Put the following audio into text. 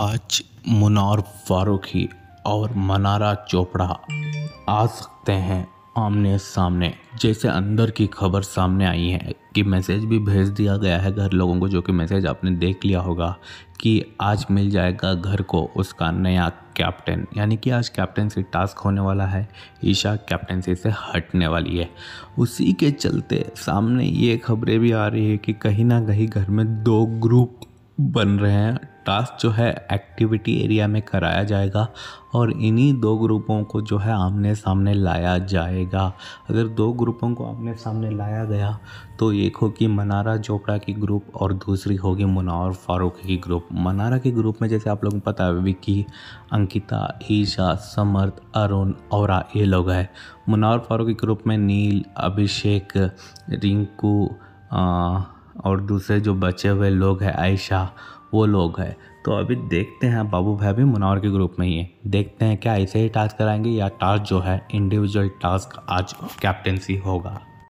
आज मुनार फारूकी और मनारा चोपड़ा आ सकते हैं आमने सामने जैसे अंदर की खबर सामने आई है कि मैसेज भी भेज दिया गया है घर लोगों को जो कि मैसेज आपने देख लिया होगा कि आज मिल जाएगा घर को उसका नया कैप्टन यानी कि आज कैप्टनसी टास्क होने वाला है ईशा कैप्टनसी से हटने वाली है उसी के चलते सामने ये खबरें भी आ रही है कि कहीं ना कहीं घर में दो ग्रुप बन रहे हैं टास्क जो है एक्टिविटी एरिया में कराया जाएगा और इन्हीं दो ग्रुपों को जो है आमने सामने लाया जाएगा अगर दो ग्रुपों को आमने सामने लाया गया तो एक होगी मनारा चोपड़ा की ग्रुप और दूसरी होगी मुनावर फारूक की ग्रुप मनारा के ग्रुप में जैसे आप लोगों को पता है विकी अंकिता ईशा समर्थ अरुण और ये लोग हैं मुनावर फारूक के ग्रुप में नील अभिषेक रिंकू और दूसरे जो बचे हुए लोग हैं आयशा वो लोग हैं तो अभी देखते हैं बाबू भाई भी मुनावर के ग्रुप में ही है देखते हैं क्या ऐसे ही टास्क कराएंगे या टास्क जो है इंडिविजुअल टास्क आज कैप्टनसी होगा